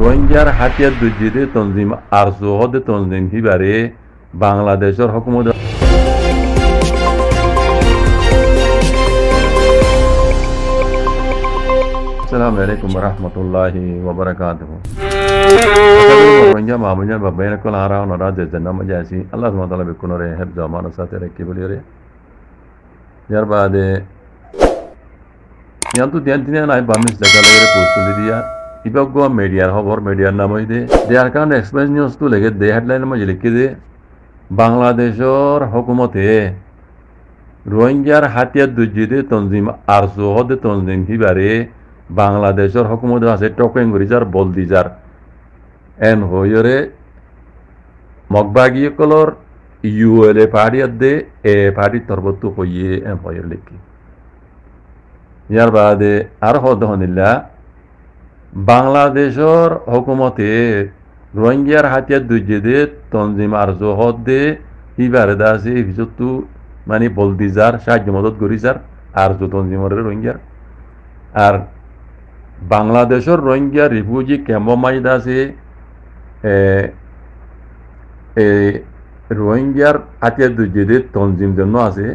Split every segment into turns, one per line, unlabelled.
রোহিঙ্গার হাতিয়ার দুর্জিদে তঞ্জিম আর সোহদে তঞ্জিম হিবারে বাংলাদেশের হকুমত আসসালামু আলাইকুম রহমতুল্লাহি ওবরাকাতুহ রোহিঙ্গা মামুজা বা বেরকল আরা ওনারা যে জন্নাম যাইছি আল্লাহ সুবহানাহু ওয়া তাআলা বিকুনরে হেফজ আমানত সাথে রেখে বলি রে যার বাদে ইয়ান্তু দিন দিন নাই বামিস জায়গা লাগে পোস্ট দিয়া ඉපක්ගවා මඩියන් හොබොර මඩියන් නමයිද දෙයාකාන් එක්ස්පෙන්ස් නිියස්තු লেগে দে হেডলাইন মাঝে লিখে দে বাংলাদেশর হকুমতে রোহিঙ্গার হাতিয়ার দুর্জিদে তঞ্জিম আর সুহদে তঞ্জিম হিবারে বাংলাদেশর হকুমত আছে টকেঙ্গুরিজার বলদিজার এন হইরে এল এ পাহাড়িয়ার দে এ পাহাড়ির তরবত হইয়ে এন হইয়ের লিখি ইয়ার বাদে আর হদ হনিল্লা বাংলাদেশৰ হকুমতে রোহিঙ্গিয়ার হাতিয়ার দুজে দে তঞ্জিম আর জহত দে ইবারে দা আছে হিজতু মানে বলদি যার সাহায্য মদত করি যার আর জো তঞ্জিমরে রোহিঙ্গিয়ার আর বাংলাদেশের রোহিঙ্গিয়ার রিফিউজি ক্যাম্প মাইদা আছে রোহিঙ্গিয়ার হাতিয়ার দুজে দে তঞ্জিম জন্য আছে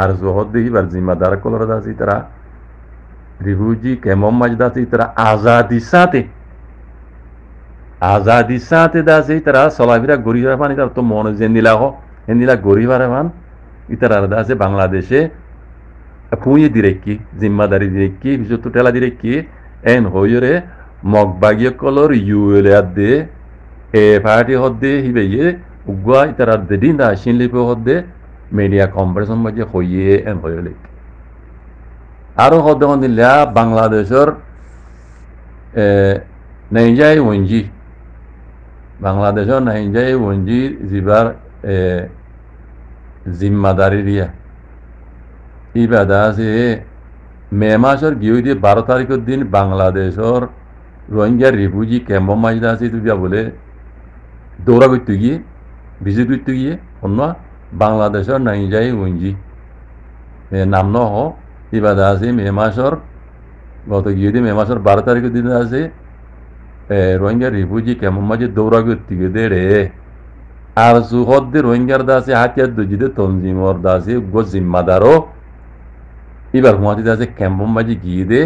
আর জহত দে ইবার জিম্মাদার কলরাদা আছে তারা Rihuji que Muhammad da itra azadi sate azadi sate da itra salavira gori man ita to mono jendila ho endila gorivara man itra da se Bangladeshe kuye direkki zimmadari direkki vizu tutela direkki en hoyore mogbagye kolor yuele adde e party hodde hibeye ugwa itra dedinda shinlipo hodde media comparison majje hoye en hoyole আৰু সদগণ দিলা বাংলাদেশৰ নাইজাই ৱঞ্জি বাংলাদেশৰ নাইজাই ৱঞ্জি যিবাৰ জিম্মাদারি দিয়া ই বাধা আছে মে মাসের গিয়ে দিয়ে বারো তারিখের দিন বাংলাদেশের রোহিঙ্গা রিফিউজি ক্যাম্প মাইজা আছে তুই বলে দৌড়া করতে গিয়ে ভিজিট করতে গিয়ে অন্য বাংলাদেশের নাই যাই নাম ন হোক ইবাদা আছে মে মাসর গত গিয়ে মে মাসর বারো তারিখের দিন আছে রোহিঙ্গা রিফিউজি কেমন মাঝে দৌড়াগুর থেকে দে রে আর দিয়ে রোহিঙ্গার দাসে হাতিয়ার দে তঞ্জিমর দাসে গো জিম্মাদারও এবার হুঁয়াতে দাসে কেমন মাঝে গিয়ে দে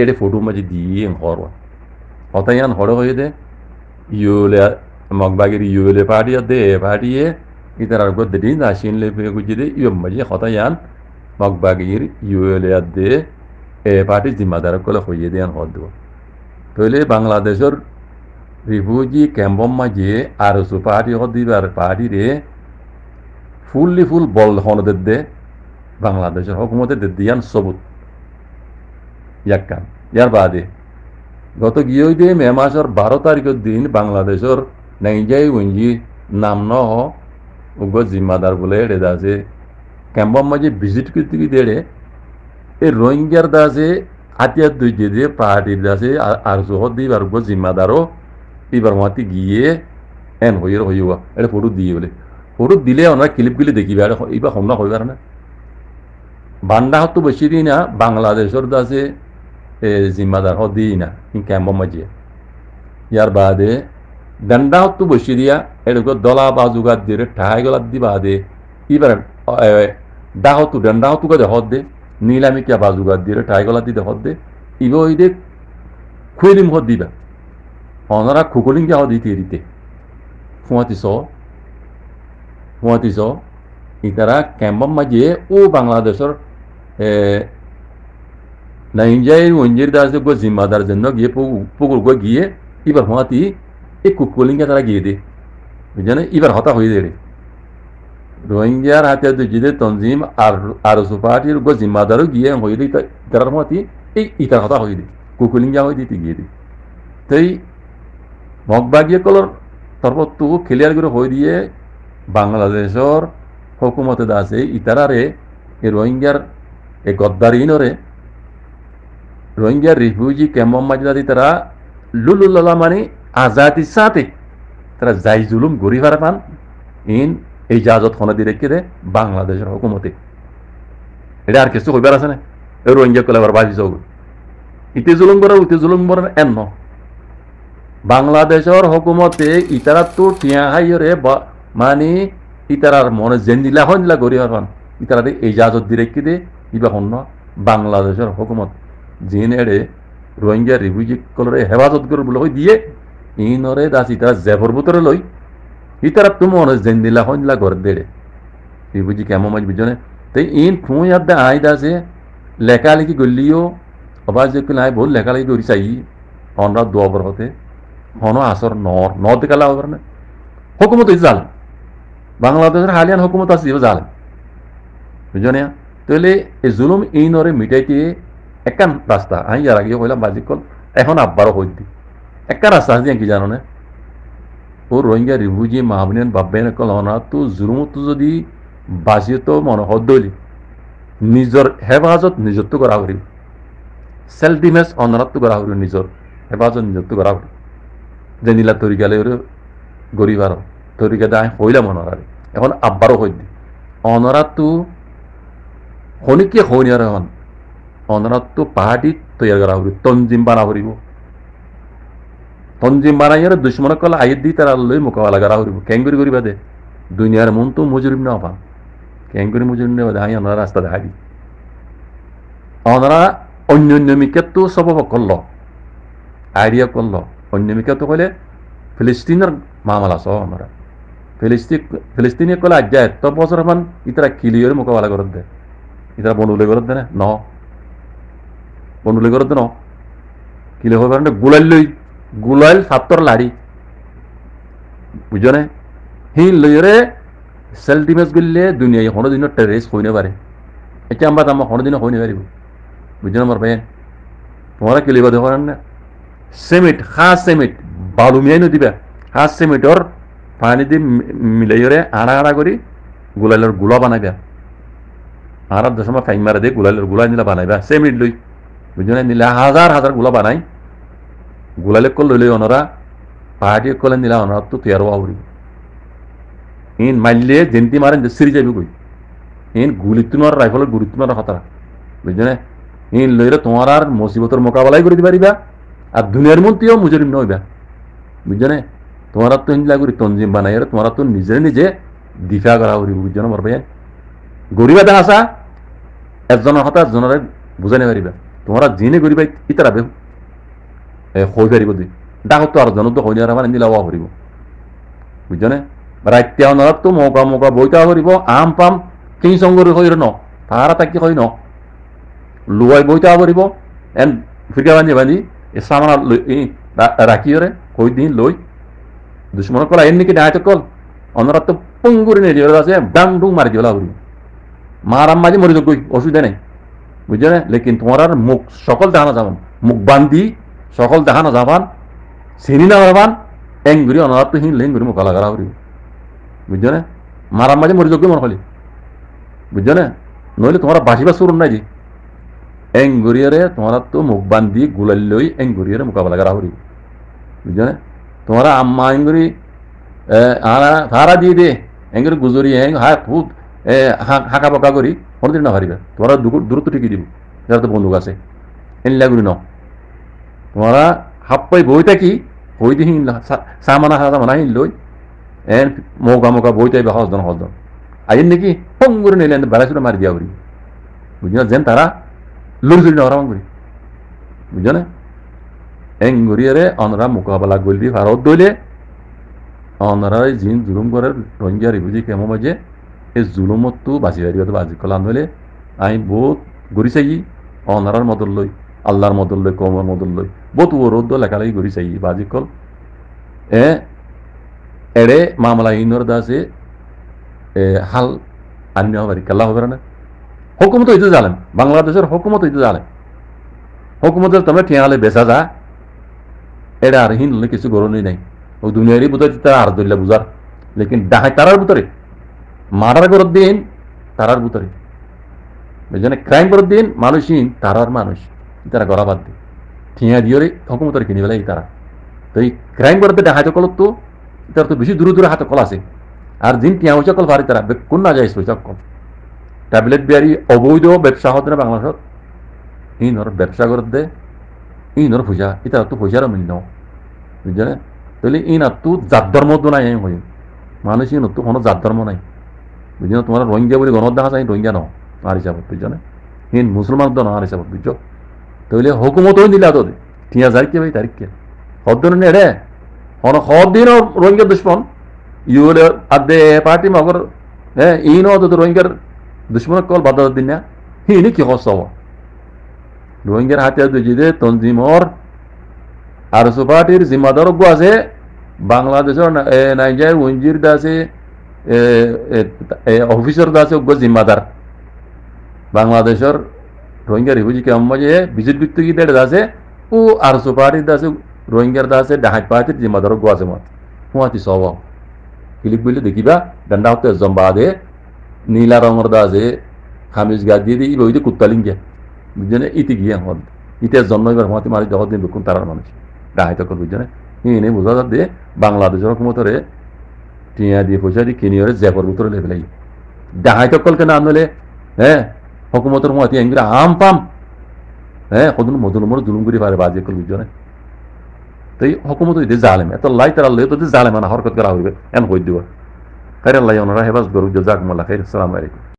এটা ফটো মাঝে দিয়ে হর হতাই আন হড় হয়ে দে ইউলে মগবাগের ইউলে পাহাড়িয়া দে পাহাড়িয়ে ইতার আর গদ্দিন দিন লেপে গুজি দে ইয়ম মাঝে হতাই আন makbagir yueliyadde এ পার্টি জিম্মাদার কলে হইয়ে দেন হদ তইলে বাংলাদেশের রিফিউজি ক্যাম্পম মাঝে আর সু পার্টি হদিবার পার্টিরে ফুললি ফুল বল হনদের দে বাংলাদেশের হকুমতে দে দিয়ান সবুত ইয়াক্কান ইয়ার বাদে গত গিয়েই দে মে মাসের বারো তারিখের দিন বাংলাদেশের নাইজাই উঞ্জি নাম ন উগ্র জিম্মাদার বলে রেদাসে মাঝে ভিজিট করতে গিয়ে দেড়ে এই রোহিঙ্গার দাসে হাতিয়ার দুই দিয়ে দিয়ে পাহাড়ির দাসে আর জোহর দিয়ে বার জিম্মাদারও এবার মাতি গিয়ে এন হইয়ের হইবা এটা ফটো দিয়ে বলে ফটো দিলে ওনার ক্লিপগুলি দেখিবে আর এইবার সন্না হইবার না বান্ডা হতো বেশি দিই না বাংলাদেশের দাসে জিম্মাদার হত দিই না ক্যাম্প মাঝে ইয়ার বাদে ডান্ডা হতো বেশি দিয়া এরকম দলা বা জোগাড় দিয়ে ঠাহাই গলার দি বাদে এবার ডাহতু ডেন ডাহতুকা দে হদ দে বাজু গাদ দিয়ে টাইগলা দিদে হদ দে ইবে ওই দে খুয়েলিম হদ দিবা অনারা খুকলিং গিয়া হদ ইতি দিতে ফুয়াতি স ফুয়াতি স ইতারা ক্যাম্বম মাঝে ও বাংলাদেশের নাইঞ্জাই মঞ্জির দাস গো জিম্মাদার জন্য গিয়ে পুকুর গিয়ে এবার হাতি এই কুকুলিংকে তারা গিয়ে দে বুঝলেন এবার হতা হয়ে যায় রে রোহিঙ্গিয়ার হাতে দুজিদে তনজিম আর আর সুপাটির গো জিম্মাদারও গিয়ে হয়ে দিই তার মতি এই ইটার কথা হয়ে দিই কুকুলিঙ্গিয়া হয়ে দিতে গিয়ে দিই তাই মগবাগিয়ে কলর সর্বত্র ক্লিয়ার করে হয়ে দিয়ে বাংলাদেশের হকুমতে দাসে ইতারারে এই রোহিঙ্গিয়ার এই গদ্দারিনরে রোহিঙ্গিয়ার রিফিউজি ক্যাম্প মাঝে তারা লুলুল্লাহ মানে আজাদির সাথে তারা যাই জুলুম গরিবার পান ইন এই জাহাজত দিয়ে রেখে দেয় বাংলাদেশের হকুমতে এটা আর কিছু কইবার আছে না রোহিঙ্গা কলে আবার বাজি যাব ইতি জুলুম বর উতে জুলুম বর এন্ন বাংলাদেশের হুকুমতে ইতারা তো টিয়া রে মানে ইতারার মনে হয় নিলা গরি হন এই জাহাজত দিয়ে রেখে দে ইবা হন বাংলাদেশের হকুমত জিন এড়ে রোহিঙ্গা রিফিউজি কলরে হেফাজত করে বলে দিয়ে ইনরে দাস ইতারা জেফর ভিতরে লয় তুমি ಇತರ ತುಂಬ দিলা ಹೊಂದಿಲ್ಲ ಗೊರದ್ದೇಡೆ ಈ ಬುಜಿ ಕೆಮ್ಮ ಮಜ್ ಬಿಜೋನೆ তে ইন ফুঁ ইয়াদ আইদ আছে লেখালেখি গলিও অবাজ দেখলে আই বহুত লেখালেখি করি চাই হনরা দোয়াবর হতে হন আসর নর ন দেখালা হবার না হকুমত হয়েছে জাল বাংলাদেশের হালিয়ান হকুমত আছে জাল বুঝনে তাহলে এই জুলুম ইনরে মিটাইতে একান রাস্তা আই ইয়ার আগে কইলাম কল এখন আব্বারও হইতে একা রাস্তা আছে কি জানো না ও ৰোহিংগা রিফিউজি মাহমিন বাপেন অনা তো জুরুম যদি বাজি তো মনোহর দলি নিজের হেফাজত নিযুক্ত করা হরি সেল্ফ ডিফেন্স অনাত্ম করা হরি নিজের হেফাজত নিযুক্ত করা হরি যে নীলা তরি গেলে গরিবার তরি গেদা হইলাম অনরারে এখন আব্বারও হই দি অনরাতো শনিকে শনি আৰু এখন অনৰাতো পাহাড়ি তৈয়াৰ কৰা হৰি তঞ্জিম বানা হৰিব তঞ্জিম বানাইয়ার কলে আয়ের দি তার আল্লই মোকাবিলা করা হরিব ক্যাঙ্গুরি করি দে দুনিয়ার মন তো মজুরিম না অভাব ক্যাঙ্গুরি মজুরিম বাদে দেয় ওনারা রাস্তা দেখাবি অনারা অন্য অন্য অন্য তো সবব করল আইডিয়া করল অন্য তো কলে ফিলিস্তিনের মামলা সহ ওনারা ফিলিস্তিন ফিলিস্তিনে কলে আজ্ঞা এত বছর মান ইতারা কিলিয়র মোকাবিলা করত দে ইতারা বনুলে করত দে না ন বনুলে করত ন কিলে হবার গোলাল লই gulail saptor lari বুঝনে হিন লইরে সেল ডিমেজ গিললে দুনিয়ায় কোনোদিন টেরেস হইনে পারে এটা আমরা আমার কোনোদিন হইনে পারিব বুঝনে আমার ভাইয়েন তোমরা কি লিবা না সিমেন্ট খা সিমেন্ট বালুমিয়াই নদিবা খা সিমেন্টর পানি দি মিলাইরে আড়া আড়া করি গোলাইলর গোলা বানাইবা আড়ার দশমা ফাইন মারা দিয়ে গোলাইলর গোলাই নিলা বানাইবা সিমেন্ট লই বুঝনে নিলা হাজার হাজার গোলা বানাই ಗುಲಲೆಕ್ಕಲ್ ಲೊಲಿ ಒನರ ಪಹಾಡಿ ಕೊಲ್ಲ ನಿಲ ಒನರ ತು ತುಯರ್ವ ಅವರಿ ಏನ್ ಮಲ್ಲೆ ಜಂತಿ ಮಾರನ್ ಜಸ್ಸಿರಿ ಜಾಬಿ ಗುಯ್ ಏನ್ গুলিতুনার রাইফল গুলিতুনার খতরা বুঝলে ইন লইরে তোমার আর মুসিবতের মোকাবেলাই করে পারিবা আর দুনিয়ার মধ্যেও মুজরিম নইবা বুঝলে তোমার তো হিন্দা করি তঞ্জিম বানাই আর তোমারা তো নিজে নিজে দিফা করা উড়ি বুঝছো মর ভাই গরিবা দেখা আসা একজনের হতা একজনের বুঝাই পারিবা তোমরা জিনে গরিবাই ইতারা বেহু হৈ পাৰিব দি ডাকতো আৰু জনতো হৈ নিয়াৰ মানে নিলাব কৰিব বুজনে ৰাত্যা তো মৌকা মৌকা বইটা কৰিব আম পাম তিনি চংগৰি হই ন তাহাৰা তাকি হই ন লুয়াই বইটা কৰিব এন ফিৰকা বান্ধি বান্ধি রাখি ৰাখিৰে কই দিন লৈ দুশ্মন কল এন নেকি ডাঙাইত কল অনরাত পুঙ্গুরি নিয়ে যাবে আছে ডাং ডুং মারি যাবে লাগবে মারাম মাঝে মরে যাবে অসুবিধা নেই বুঝলে লেকিন তোমার মুখ সকল দানা যাবেন মুখ বান্ধি সকল দেখানো যাবান চিনি না পারবান এং ঘুরি অনারাত্ম হিং লিং ঘুরি মোকালা করা করি বুঝছো না মারাম মাঝে মরি যোগ্য মনে হলি বুঝছো না নইলে তোমার বাসিবা সুরুন নাই যে এং ঘুরিয়ারে তোমারা তো মুখ বান্ধি গুলাল লই এং ঘুরিয়ারে মোকাবেলা করা করি বুঝছো না তোমারা আম্মা এঙ্গুরি ভাড়া দিয়ে দে এঙ্গুরি গুজরি এং হা খুব হাঁকা বকা করি কোনোদিন না হারিবে তোমারা দূরত্ব ঠিকই দিব যারা তো বন্দুক আছে এনলাগুলি ন তোমরা হাপ্পাই বইটা কি বই দিহিন সামানা হাজা মানাহিন লই এন মৌকা মৌকা বইটাই বা হসদন হসদন আইন নেকি পং করে নিলেন বেড়াশুড়ে মারি দিয়া করি বুঝি না যেন তারা লুড়ি নরাম করি বুঝো না এং গড়িয়ে অনরা মোকাবেলা দি ভারত দইলে অনরাই জিন জুলুম করে রঞ্জিয়ারি বুঝি কেমন বাজে এই জুলুমত তো বাজি বাজি বাজি কলান আমি বহুত গড়ি চাই অনরার মদত লই আল্লাহর মদল্য কৌমের মদল বতু ও রোদ্দ লেখালেখি করি চাই বাজিকল এ এড়ে মামলা ইনর দাসে হাল আনি নেওয়া পারি কাল্লা হবে না হকুমত হইতে জালেম বাংলাদেশের হকুমত হইতে জালেম হকুমতের তোমরা ঠিয়ালে বেচা যা এড়ে আর হিন কিছু গরমই নাই ও দুনিয়ারই বুঝা তারা আর দলিলা বুঝার লেকিন ডাহাই তারার ভিতরে মারার গরত দিন তারার ভিতরে ক্রাইম গরত দিন মানুষহীন তারার মানুষ তারা গলা বাদ দিয়ে ঠিয়া দিয়রে হকুমতরে কিনি পেলাই তারা তো এই ক্রাইম করতে হাতে কলত তো তার তো বেশি দূরে দূরে হাত কল আছে আর দিন টিয়া হয়েছে কল ভারি তারা কোন না যায় হইচা কল ট্যাবলেট বিয়ারি অবৈধ ব্যবসা হতে না বাংলাদেশত ই নর ব্যবসা করত দে ই নর পূজা এটা তো পূজার মূল্য বুঝলেন তাহলে ই না তো জাত ধর্ম তো নাই হই মানুষ ই তো কোনো জাত ধর্ম নাই বুঝলেন তোমার রোহিঙ্গা বলে গণত দেখা যায় রোহিঙ্গা ন আর হিসাবত বুঝলেন ইন হিন মুসলমান তো না আর হিসাবত বুঝছো তাহলে হুকুমত নিলে তোদের ঠিয়া যার কে ভাই তার কে হদিনে রে হন হদিন রোহিঙ্গার দুশ্মন ইউরে আদে পার্টি মগর হ্যাঁ ইন তো রোহিঙ্গার দুশ্মন কল বাদা দিন না ইনি কি কষ্ট হব রোহিঙ্গার হাতিয়ার দুজি দে তঞ্জিমর আর সুপার্টির জিম্মাদার অজ্ঞ আছে বাংলাদেশের নাইজার উঞ্জির দাসে অফিসার দাসে অজ্ঞ জিম্মাদার বাংলাদেশের রোহিঙ্গা রিফিউজি কেমন যে বিজিট বিত্ত কি দেড় দাসে ও আর সুপারি দাসে রোহিঙ্গার আছে ডাহাজ পাতে জিম্মা ধরো গোয়াছে মত হুঁয়াতি সব ক্লিক বুলি দেখিবা ডান্ডা হতে জম্বা দে নীলা রঙের দাসে খামিজ গা দিয়ে দিয়ে ইবে কুত্তালিং গিয়া বুঝলে ইতি গিয়া হন ইতে জন্ম এবার হুঁয়াতি মারি জগৎ দিন বেকুন তারার মানুষ ডাহাই তখন বুঝলে এনে বোঝা যাতে বাংলাদেশের হুকুমতরে টিয়া দিয়ে পয়সা দিয়ে কিনিয়ে জেপর ভিতরে লেগে লাগে ডাহাই তকলকে না আনলে হ্যাঁ hukumatul মই yang kira hampam হ্যাঁ কতদিন মধুল মরে জুলুম পাৰে পারে বাজে করবি জনে তই এই হকুমত হইতে জালেম এত লাই তাৰ লৈ তো জালেম না কৰা হৈ হইবে এমন কই দিব খাই আল্লাহ ওনারা হেবাস গরু জাজাকুমুল্লাহ খাই আসসালামু আলাইকুম